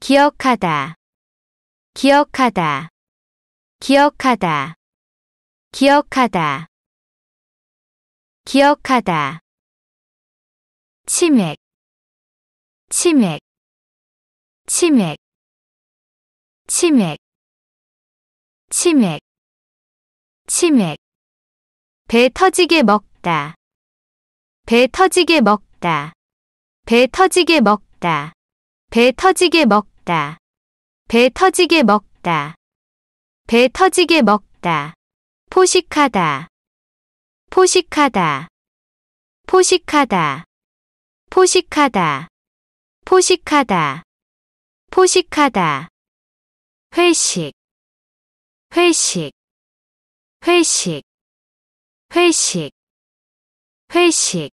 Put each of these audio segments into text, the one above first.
기억하다, 기억하다, 기억하다, 기억하다, 기억하다. 치맥, 치맥, 치맥, 치맥, 치맥, 치맥. 배 터지게 먹다, 배 터지게 먹다, 배 터지게 먹다, 배 터지게 먹다. 먹다. 배 터지게 먹다. 배 터지게 먹다. 포식하다. 포식하다. 포식하다. 포식하다. 포식하다. 포식하다. 회식. 회식. 회식. 회식. 회식.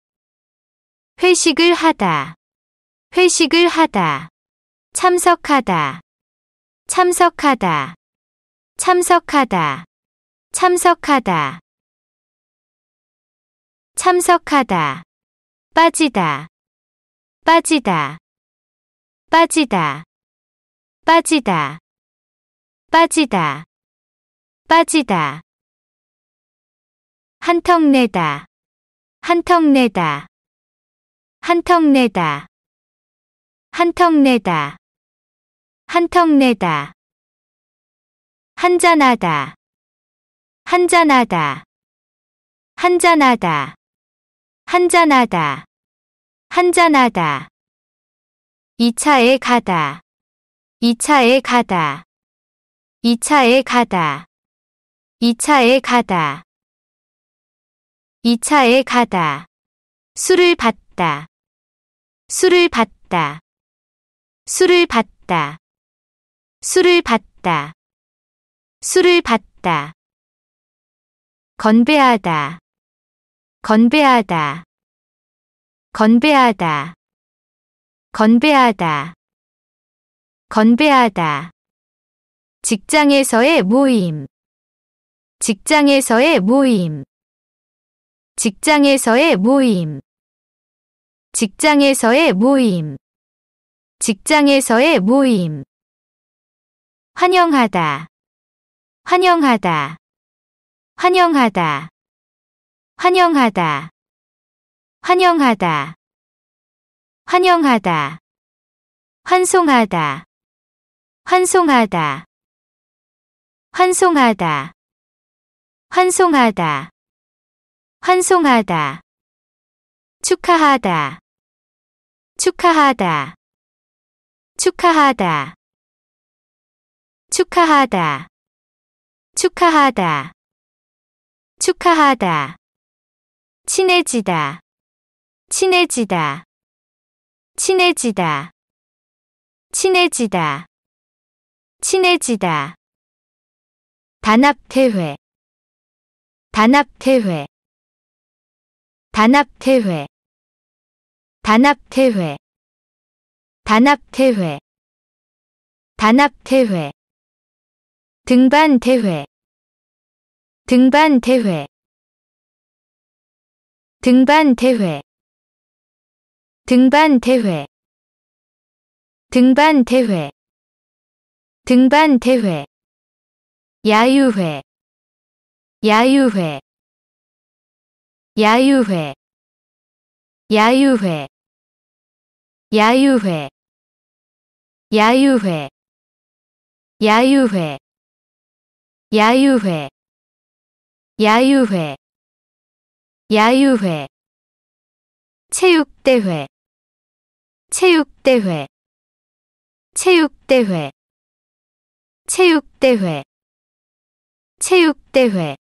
회식을 하다. 회식을 하다. 참석하다, 참석하다, 참석하다, 참석하다, 참석하다, 빠지다, 빠지다, 빠지다, 빠지다, 빠지다, 빠지다, 한턱 내다, 한 턱 내다, 한 턱 내다, 한 턱 내다. 한턱 내다 한잔하다 한잔하다 한잔하다 한잔하다 한잔하다 이 차에 가다 이 차에 가다 이 차에 가다 이 차에 가다 이 차에 가다 술을 받다 술을 받다 술을 받다 술을 받다, 술을 받다. 건배하다, 건배하다, 건배하다, 건배하다, 건배하다. 직장에서의 모임, 직장에서의 모임, 직장에서의 모임, 직장에서의 모임, 직장에서의 모임. 환영하다, 환영하다, 환영하다, 환영하다, 환영하다, 환영하다, 환송하다, 환송하다, 환송하다, 환송하다, 환송하다, 축하하다, 축하하다, 축하하다. 축하하다 축하하다 축하하다 친해지다 친해지다 친해지다 친해지다 친해지다 단합대회 단합대회 단합대회 단합대회 단합대회 단합대회 등반 대회 등반 대회 등반 대회 등반 대회 등반 대회 등반 대회 야유회 야유회 야유회 야유회 야유회 야유회 야유회 야유회. 야유회 야유회 야유회 체육대회 체육대회 체육대회 체육대회 체육대회 체육대회.